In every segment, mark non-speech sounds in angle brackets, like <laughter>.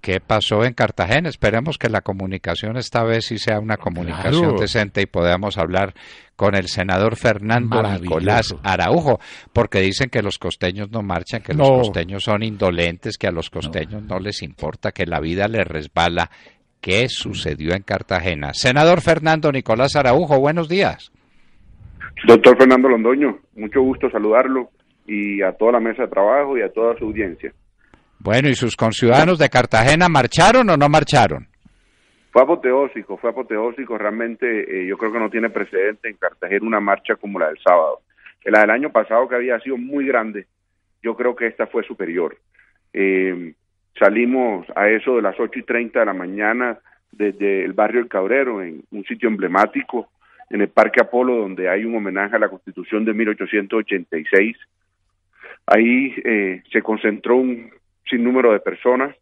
qué pasó en Cartagena. Esperemos que la comunicación esta vez sí sea una comunicación decente y podamos hablar con el senador Fernando Nicolás Araujo, porque dicen que los costeños no marchan, que los costeños son indolentes, que a los costeños no. no les importa, que la vida les resbala. ¿Qué sucedió en Cartagena? Senador Fernando Nicolás Araujo, buenos días. Doctor Fernando Londoño, mucho gusto saludarlo y a toda la mesa de trabajo y a toda su audiencia. Bueno, ¿y sus conciudadanos de Cartagena marcharon o no marcharon? Fue apoteósico, fue apoteósico. Realmente eh, yo creo que no tiene precedente en Cartagena una marcha como la del sábado. Eh, la del año pasado, que había sido muy grande, yo creo que esta fue superior. Eh, salimos a eso de las 8 y 30 de la mañana desde el barrio El Cabrero, en un sitio emblemático, en el Parque Apolo, donde hay un homenaje a la Constitución de 1886. Ahí se concentró un sin número de personas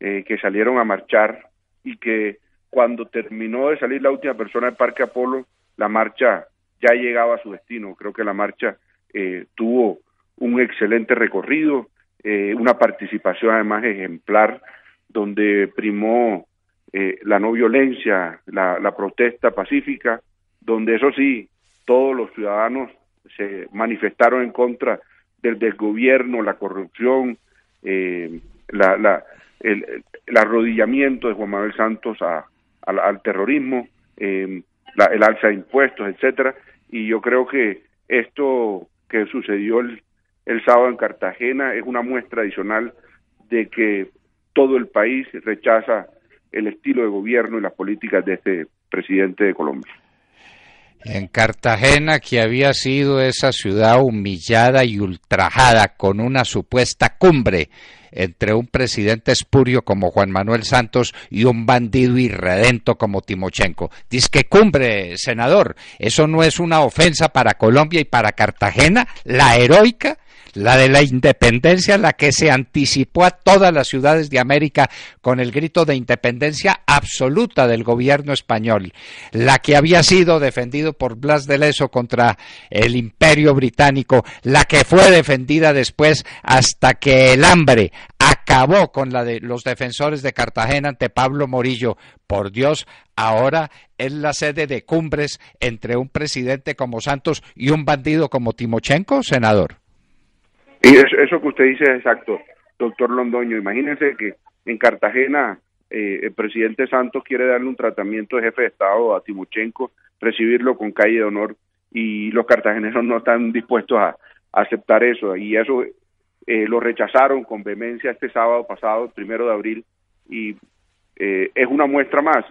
eh, que salieron a marchar y que cuando terminó de salir la última persona del Parque Apolo, la marcha ya llegaba a su destino. Creo que la marcha eh, tuvo un excelente recorrido, eh, una participación además ejemplar, donde primó la no violencia, la, la, protesta pacífica, donde eso sí, todos los ciudadanos se manifestaron en contra del desgobierno, la corrupción, eh, el, arrodillamiento de Juan Manuel Santos al terrorismo, eh, el alza de impuestos, etcétera. Y yo creo que esto que sucedió el, el sábado en Cartagena es una muestra adicional de que todo el país rechaza el estilo de gobierno y las políticas de este presidente de Colombia en Cartagena, que había sido esa ciudad humillada y ultrajada con una supuesta cumbre entre un presidente espurio como Juan Manuel Santos y un bandido irredento como Timochenko. Dice que cumbre, senador, eso no es una ofensa para Colombia y para Cartagena, la heroica la de la independencia, la que se anticipó a todas las ciudades de América con el grito de independencia absoluta del gobierno español, la que había sido defendido por Blas de Leso contra el imperio británico, la que fue defendida después hasta que el hambre acabó con la de los defensores de Cartagena ante Pablo Morillo. Por Dios, ahora es la sede de cumbres entre un presidente como Santos y un bandido como Timochenko, senador. Y eso, que usted dice es exacto, doctor Londoño. Imagínense que en Cartagena eh, el presidente Santos quiere darle un tratamiento de jefe de Estado a Timochenko, recibirlo con calle de honor y los cartageneros no están dispuestos a, aceptar eso. Y eso eh, lo rechazaron con vehemencia este sábado pasado, primero de abril, y eh, es una muestra más.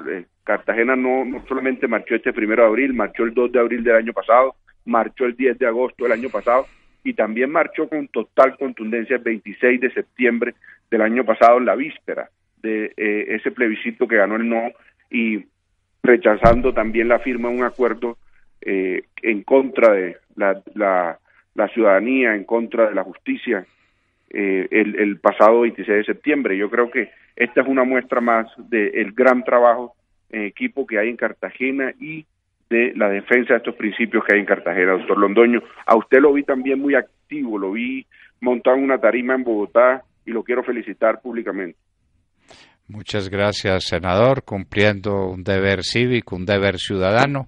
Cartagena no, no solamente marchó este primero de abril, marchó el 2 de abril del año pasado, marchó el 10 de agosto del año pasado, y también marchó con total contundencia el 26 de septiembre del año pasado, en la víspera de eh, ese plebiscito que ganó el no y rechazando también la firma de un acuerdo eh, en contra de la, ciudadanía, en contra de la justicia, eh, el, pasado 26 de septiembre. Yo creo que esta es una muestra más del gran trabajo en equipo que hay en Cartagena y de la defensa de estos principios que hay en Cartagena, doctor Londoño. A usted lo vi también muy activo, lo vi montado una tarima en Bogotá y lo quiero felicitar públicamente. Muchas gracias, senador, cumpliendo un deber cívico, un deber ciudadano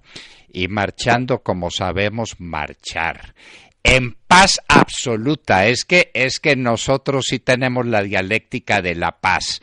y marchando como sabemos marchar. En paz absoluta, es que es que nosotros sí tenemos la dialéctica de la paz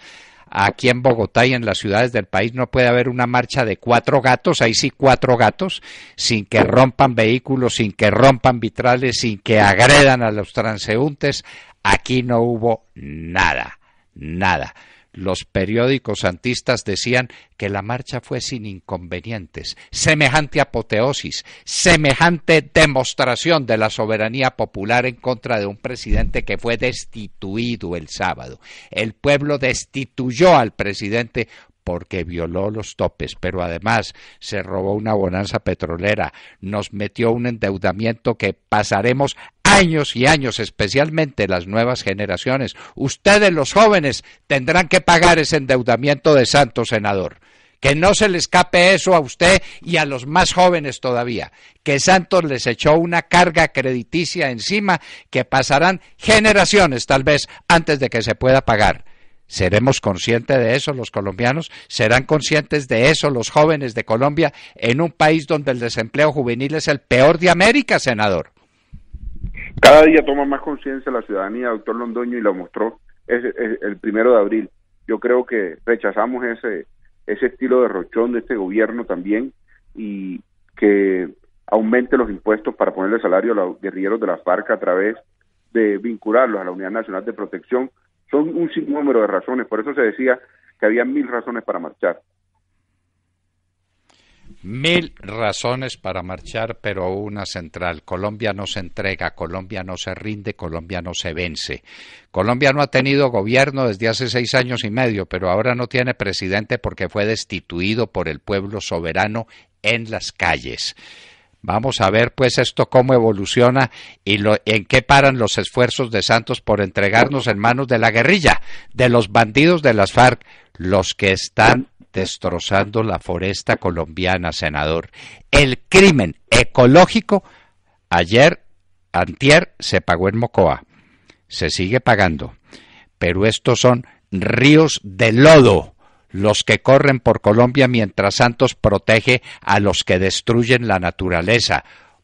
aquí en Bogotá y en las ciudades del país no puede haber una marcha de cuatro gatos, ahí sí cuatro gatos, sin que rompan vehículos, sin que rompan vitrales, sin que agredan a los transeúntes. Aquí no hubo nada, nada los periódicos santistas decían que la marcha fue sin inconvenientes, semejante apoteosis, semejante demostración de la soberanía popular en contra de un presidente que fue destituido el sábado. El pueblo destituyó al presidente porque violó los topes, pero además se robó una bonanza petrolera, nos metió un endeudamiento que pasaremos años y años, especialmente las nuevas generaciones. Ustedes, los jóvenes, tendrán que pagar ese endeudamiento de Santos, senador. Que no se le escape eso a usted y a los más jóvenes todavía. Que Santos les echó una carga crediticia encima que pasarán generaciones tal vez antes de que se pueda pagar. ¿Seremos conscientes de eso los colombianos? ¿Serán conscientes de eso los jóvenes de Colombia en un país donde el desempleo juvenil es el peor de América, senador? Cada día toma más conciencia la ciudadanía, doctor Londoño, y lo mostró ese, el primero de abril. Yo creo que rechazamos ese, ese estilo de rochón de este gobierno también y que aumente los impuestos para ponerle salario a los guerrilleros de la FARC a través de vincularlos a la Unidad Nacional de Protección. Son un sinnúmero de razones, por eso se decía que había mil razones para marchar. Mil razones para marchar, pero una central. Colombia no se entrega, Colombia no se rinde, Colombia no se vence. Colombia no ha tenido gobierno desde hace seis años y medio, pero ahora no tiene presidente porque fue destituido por el pueblo soberano en las calles. Vamos a ver pues esto cómo evoluciona y lo, en qué paran los esfuerzos de Santos por entregarnos en manos de la guerrilla, de los bandidos de las FARC, los que están destrozando la foresta colombiana, senador. El crimen ecológico ayer, antier, se pagó en Mocoa. Se sigue pagando. Pero estos son ríos de lodo los que corren por Colombia mientras Santos protege a los que destruyen la naturaleza.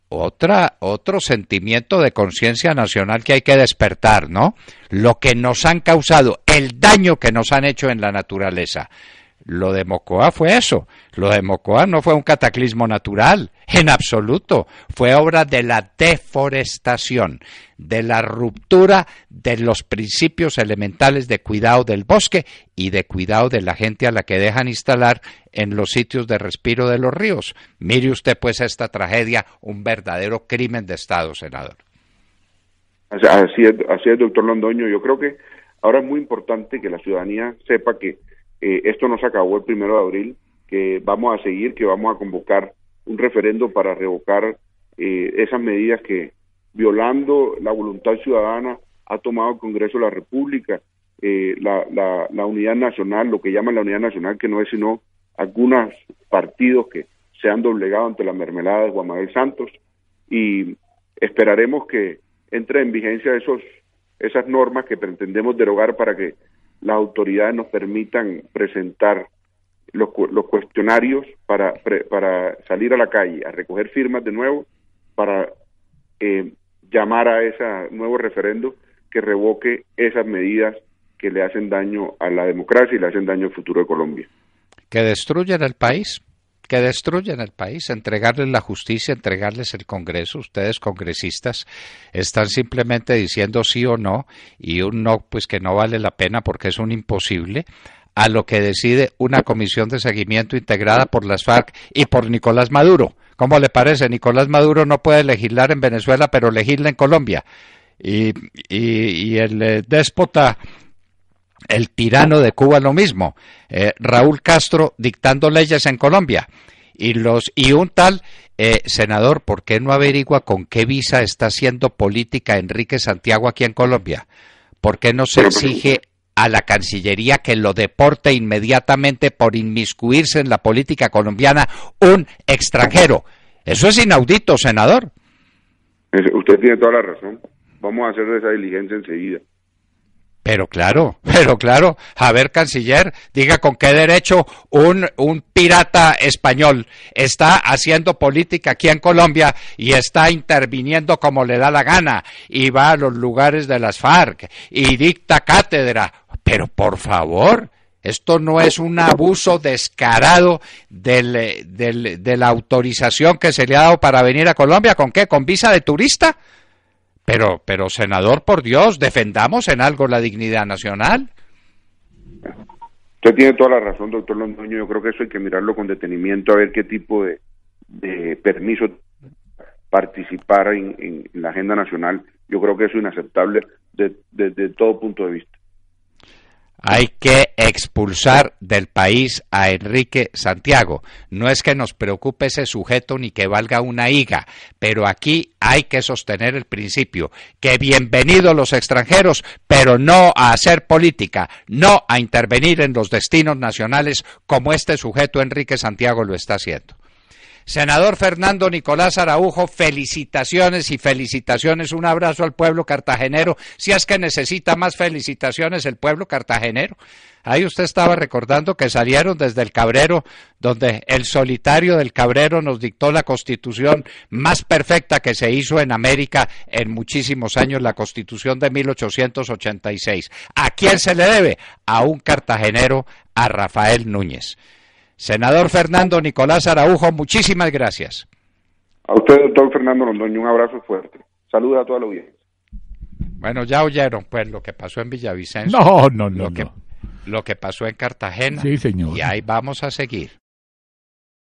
Otra, otro sentimiento de conciencia nacional que hay que despertar, ¿no? Lo que nos han causado, el daño que nos han hecho en la naturaleza. Lo de Mocoa fue eso. Lo de Mocoa no fue un cataclismo natural, en absoluto. Fue obra de la deforestación, de la ruptura de los principios elementales de cuidado del bosque y de cuidado de la gente a la que dejan instalar en los sitios de respiro de los ríos. Mire usted pues esta tragedia, un verdadero crimen de Estado, senador. Así es, así es doctor Londoño. Yo creo que ahora es muy importante que la ciudadanía sepa que eh, esto nos acabó el primero de abril, que vamos a seguir, que vamos a convocar un referendo para revocar eh, esas medidas que, violando la voluntad ciudadana, ha tomado el Congreso de la República, eh, la, la, la, unidad nacional, lo que llaman la unidad nacional, que no es sino algunos partidos que se han doblegado ante la mermelada de Juan Manuel Santos, y esperaremos que entre en vigencia esos esas normas que pretendemos derogar para que las autoridades nos permitan presentar los, cuestionarios para, salir a la calle, a recoger firmas de nuevo, para eh, llamar a ese nuevo referendo que revoque esas medidas que le hacen daño a la democracia y le hacen daño al futuro de Colombia. Que destruyan al país que destruyen el país, entregarles la justicia, entregarles el Congreso. Ustedes, congresistas, están simplemente diciendo sí o no, y un no, pues que no vale la pena porque es un imposible, a lo que decide una comisión de seguimiento integrada por las FARC y por Nicolás Maduro. ¿Cómo le parece? Nicolás Maduro no puede legislar en Venezuela, pero legisla en Colombia. Y, el eh, déspota el tirano de Cuba lo mismo, eh, Raúl Castro dictando leyes en Colombia. Y, los, y un tal eh, senador, ¿por qué no averigua con qué visa está haciendo política Enrique Santiago aquí en Colombia? ¿Por qué no se exige a la Cancillería que lo deporte inmediatamente por inmiscuirse en la política colombiana un extranjero. Eso es inaudito, senador. Usted tiene toda la razón. Vamos a hacer esa diligencia enseguida. Pero claro, <laughs> pero claro, a ver, canciller, diga con qué derecho un, pirata español está haciendo política aquí en Colombia y está interviniendo como le da la gana y va a los lugares de las FARC y dicta cátedra. Pero por favor, esto no es un abuso descarado de la autorización que se le ha dado para venir a Colombia. ¿Con qué? ¿Con visa de turista? Pero, pero senador, por Dios, defendamos en algo la dignidad nacional. Usted tiene toda la razón, doctor Londoño. Yo creo que eso hay que mirarlo con detenimiento a ver qué tipo de, permiso participar en, la agenda nacional. Yo creo que eso es inaceptable desde todo punto de vista. Hay que expulsar del país a Enrique Santiago. No es que nos preocupe ese sujeto ni que valga una higa, pero aquí hay que sostener el principio, que bienvenidos los extranjeros, pero no a hacer política, no a intervenir en los destinos nacionales como este sujeto Enrique Santiago lo está haciendo. Senador Fernando Nicolás Araujo, felicitaciones y felicitaciones. Un abrazo al pueblo cartagenero. Si es que necesita más felicitaciones el pueblo cartagenero. Ahí usted estaba recordando que salieron desde el Cabrero, donde el solitario del Cabrero nos dictó la constitución más perfecta que se hizo en América en muchísimos años, la constitución de 1886. ¿A quién se le debe? A un cartagenero, a Rafael Núñez. Senador Fernando Nicolás Araujo, muchísimas gracias. A usted, doctor Fernando Londoño, un abrazo fuerte. Saluda a toda la audiencia. Bueno, ya oyeron pues lo que pasó en Villavicencio. No, no, no. Lo, Que, lo que pasó en Cartagena. Sí, señor. Y ahí vamos a seguir.